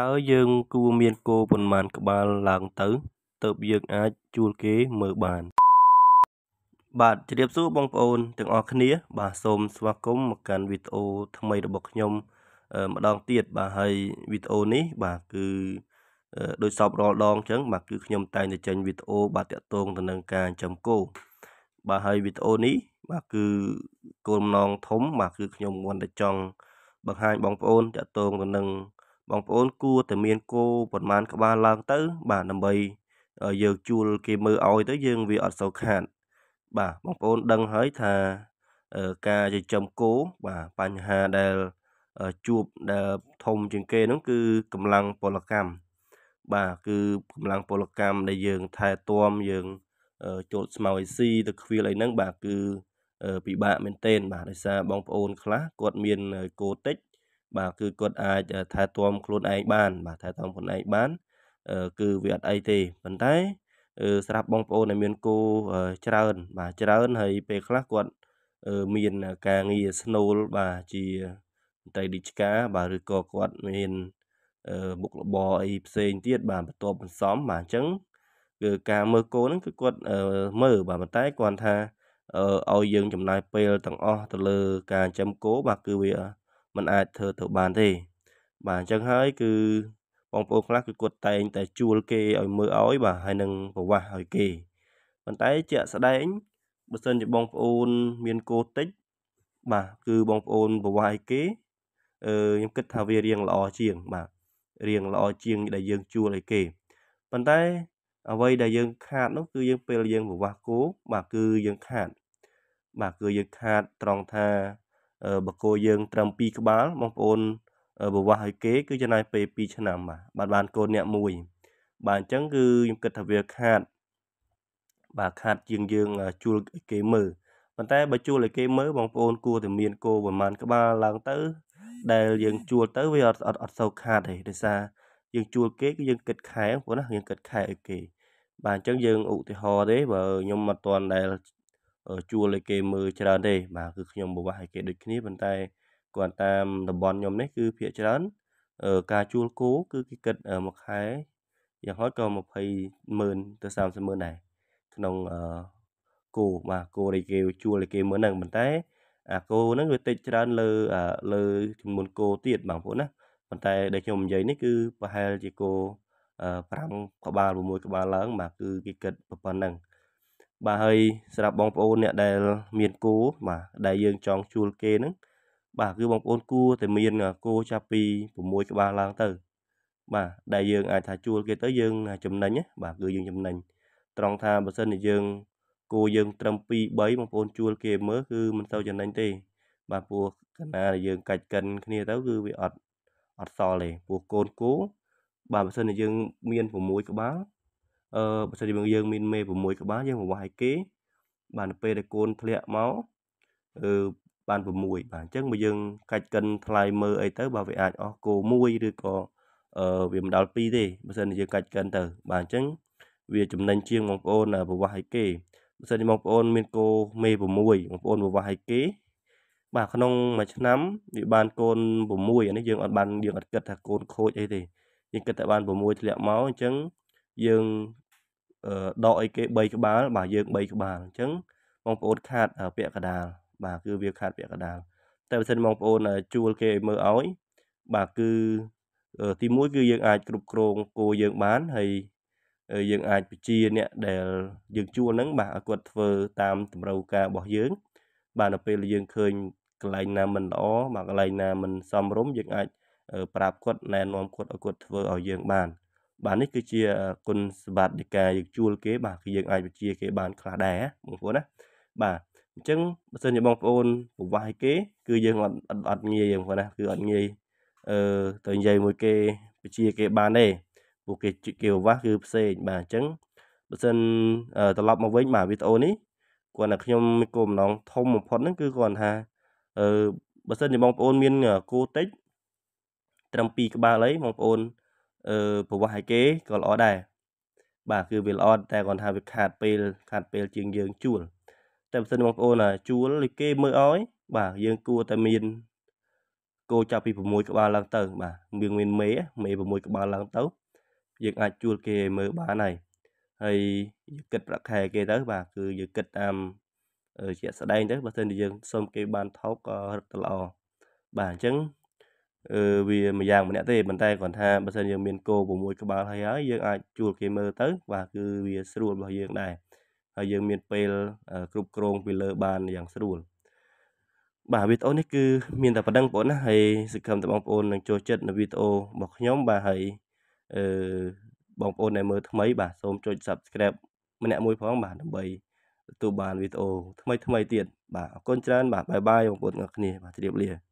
តើយើងគួរមានគោប៉ុន្មាន ក្បាលឡើងទៅទើបយើងអាចជួលគេមើលបានបាទជម្រាបសួរបងប្អូនទាំងអស់គ្នា បាទសូមស្វាគមន៍មកកាន់វីដេអូ ថ្មីរបស់ខ្ញុំម្ដងទៀតបាទហើយវីដេអូនេះ បាទគឺដោយសពរាល់ដងអញ្ចឹងបាទគឺខ្ញុំតែងតែចេញវីដេអូ បាទតាក់ទងទៅនឹងការចិញ្ចឹមគោបាទហើយវីដេអូនេះ បាទគឺគោលបំណងធំបាទគឺខ្ញុំគាត់តែចង់បង្ហាញបងប្អូនតាក់ទងទៅនឹងបងប្អូនគួរតែមានគោប្រមាណក្បាលឡើង ទៅបាទដើម្បីយើងជួលគេមើលឲ្យទៅយើងវាអត់សូវខាតបាទបងប្អូនដឹងហើយថាការចិញ្ចឹមគោបាទបញ្ហាដែលជួបដែលធំជាងគេហ្នឹងគឺកម្លាំងពលកម្មបាទគឺកម្លាំងពលកម្មដែលយើងថែទាំយើងចោតស្មៅអេស៊ីទៅខ្វៀលអីហ្នឹងបាទគឺពិបាកមែនទែនបាទដោយសារបងប្អូនខ្លះគាត់មានគោតិចបាទគឺគាត់អាចថែទាំខ្លួនឯងបាន បាទថែទាំខ្លួនឯងបានគឺវាអត់អីទេប៉ុន្តែ ស្រាប់បងប្អូនដែលមានគូច្រើន បាទច្រើនហើយពេលខ្លះគាត់មានការងារស្នូលបាទជាមន្ត្រីរាជការបាទឬក៏គាត់មានមុខរបរអីផ្សេងទៀតបាទបន្ទាប់បន្សំបាទអញ្ចឹងគឺការមើលកូនហ្នឹងគឺគាត់មើលបាទប៉ុន្តែគាត់ថាឲ្យយើងចំណាយពេលទាំងអស់ទៅលើការចិញ្ចឹមគោបាទគឺវាมันអាចធ្វើទៅបានទេបាទអញ្ចឹងហើយគឺបងប្អូនខ្លះគឺគាត់តែងតែជួលគេឲ្យមើលឲ្យបាទហើយនឹងប្រវាស់ឲ្យគេប៉ុន្តែជាក់ស្ដែងបើសិនជាបងប្អូនមានគោតិច បាទគឺបងប្អូនប្រវាយគេអឺខ្ញុំគិតថាវារៀងល្អជាង បាទរៀងល្អជាងដែលយើងជួលឲ្យគេប៉ុន្តែអ្វីដែលយើង ខាតនោះគឺយើងពេលយើងប្រវាស់គោបាទគឺយើងខាតបាទគឺយើងខាតត្រង់ថាបកគោយើងត្រឹម2ក្បាលបងប្អូនប្រវាស់ឲ្យគេគឺចំណាយពេល2ឆ្នាំបាទបាទបានកូនអ្នកមួយ បាទអញ្ចឹងគឺខ្ញុំគិតថាវាខាតបាទខាតជាងយើងជួលគេមើលប៉ុន្តែបើជួលឲ្យគេមើលបងប្អូនគួរតែមានគោប្រមាណក្បាលឡើងទៅដែលយើង ជួលទៅវាអត់អត់អត់សូវខាតទេដោយសារយើងជួលគេគឺយើងគិតខែបងប្អូនណាយើងគិតខែឲ្យគេ បាទអញ្ចឹងយើងឧទាហរណ៍ទេបើខ្ញុំមិនទាន់ដែលជួលឲ្យគេមើលច្រើនទេបាទគឺខ្ញុំបវាស់ឲ្យគេដូចគ្នាប៉ុន្តែគាត់តាមតំបន់ខ្ញុំនេះគឺភាគច្រើនការជួលគោគឺគេគិតមួយខែយ៉ាងហោចក៏20ម៉ឺនទៅ30ម៉ឺនដែរក្នុងគោបាទគោដែលគេជួលឲ្យគេមើលហ្នឹងប៉ុន្តែ អាគោហ្នឹងវាតិចច្រើនលើលើចំនួនគោទៀតបងប្អូនណាប៉ុន្តែដែលខ្ញុំនិយាយនេះគឺប្រហែលជាគោ5ក្បាល6ក្បាលឡើង បាទគឺគេគិតប៉ុណ្ណឹងបាទហើយសម្រាប់បងប្អូនអ្នកដែលមានគោបាទដែលយើងចង់ជួលគេហ្នឹងបាទគឺបងប្អូនគួរតែមានគោចាប់ពី6ក្បាលឡើងទៅ បាទដែលយើងអាចថាជួលគេទៅយើងចំណេញបាទគឺយើងចំណេញត្រង់ថាបើសិនជាយើងគោយើងត្រឹម2 3បងប្អូនជួលគេមើលគឺមិនទៅចំណេញទេបាទព្រោះកណ្ណាយើង កាច់កិនគ្នាទៅគឺវាអត់អត់សល់ទេព្រោះកូនគោបាទបើសិនជាយើងមាន6ក្បាលអឺបើសិនជាយើងមានមេ6ក្បាលយើងប្រវាយគេ បានទៅពេលដែលកូនធ្លាក់មកអឺបាន6បាទអញ្ចឹងបើយើងកាច់កិនថ្លៃមើលអីទៅបាទវាអាចអស់គោ1ឬក៏អឺវាមិនដល់2ទេបើសិនជាយើងកាច់កិនទៅបាទអញ្ចឹងវាចំណេញជាងបងប្អូន ប្រវាស់ឲ្យគេបើសិនជាបងប្អូន មានគោមេ6បងប្អូនប្រវាស់ឲ្យគេ បាទក្នុងមួយឆ្នាំវាបានកូន6អានេះយើងអត់បានយើងអត់គិតថាកូនខូចអីទេយើងគិតតែបាន6ធ្លាក់មកអញ្ចឹងយើងដកអីគេ3ក្បាល បាទយើង3ក្បាលអញ្ចឹងបងប្អូនខាតពាក់កដាល បាទគឺវា ខាតពាក់កដាលតែបើសិនបងប្អូនជួលគេឲ្យមើលឲ្យបាទគឺទី1គឺយើងអាចគ្រប់គ្រងគោយើងបានហើយយើងអាចបញ្ជាអ្នកដែលយើងជួលហ្នឹងបាទឲ្យគាត់ធ្វើតាមតម្រូវការរបស់យើង បាទនៅពេលយើងឃើញកន្លែងណាមិនល្អបាទកន្លែងណាមិនសមរម្យយើងអាចប្រាប់គាត់ណែនាំគាត់ឲ្យគាត់ធ្វើឲ្យយើងបានបាទនេះគឺជាគុណសម្បត្តិនៃការយើងជួលគេបាទគឺយើងអាចបញ្ជាគេបានខ្លះដែរបងប្អូនណាបាទអញ្ចឹងបើសិនជាបងប្អូនប្រវាយគេគឺយើងអត់អត់ងាយបងប្អូនណាគឺអត់ងាយអឺទៅនិយាយមួយគេបញ្ជាគេបានទេពួកគេគេប្រវាស់គឺផ្សេងបាទអញ្ចឹងបើសិនត្រឡប់មកវិញបាទវីដេអូនេះគាត់ថាខ្ញុំមានគោលបំណងធំបំផុតហ្នឹងគឺគាត់ថាអឺបើសិនជាបងប្អូនមានគោតិចត្រឹម2ក្បាលអីបងប្អូនអឺប្រវាស់ឲ្យគេក៏ល្អដែរបាទគឺវាល្អតែគាត់ថាវាខាតពេលខាតពេលជាងយើងជួលតែបើសិនបងប្អូនជួលគេមើលឲ្យបាទយើងគួរតែមានគោចាប់ពី6ក្បាលឡើងទៅបាទយើងមានមេមេ6ក្បាលឡើងទៅយើងអាចជួលគេមើលបានហើយហើយយើងគិតប្រាក់ខែគេទៅបាទគឺយើងគិតតាមជាក់ស្ដែងទៅបើមិនយើងសុំគេបានថោកក៏រឹកទៅល្អបាទអញ្ចឹងវាមួយយ៉ាងម្នាក់ទេប៉ុន្តែគាត់ថាបើសិនយើងមានគោ6ក្បាលហើយហើយយើងអាចជួលគេមើលទៅ បាទគឺវាស្រួលរបស់យើងដែរហើយយើងមានពេលគ្រប់គ្រងពីលើបានយ៉ាងស្រួលបាទវីដេអូនេះគឺមានតែប៉ុណ្្នឹងបងប្អូនណាហើយសង្ឃឹមតែបងប្អូននឹងចូលចិត្តនៅវីដេអូរបស់ខ្ញុំបាទហើយអឺបងប្អូនដែលមើលថ្មីបាទសូមចុច Subscribe ម្នាក់មួយ ផង បាទដើម្បីទទួលបានវីដេអូថ្មីថ្មីទៀតបាទអរគុណច្រើន បាទបាយបាយបងប្អូនទាំងអស់គ្នាបាទជម្រាបលា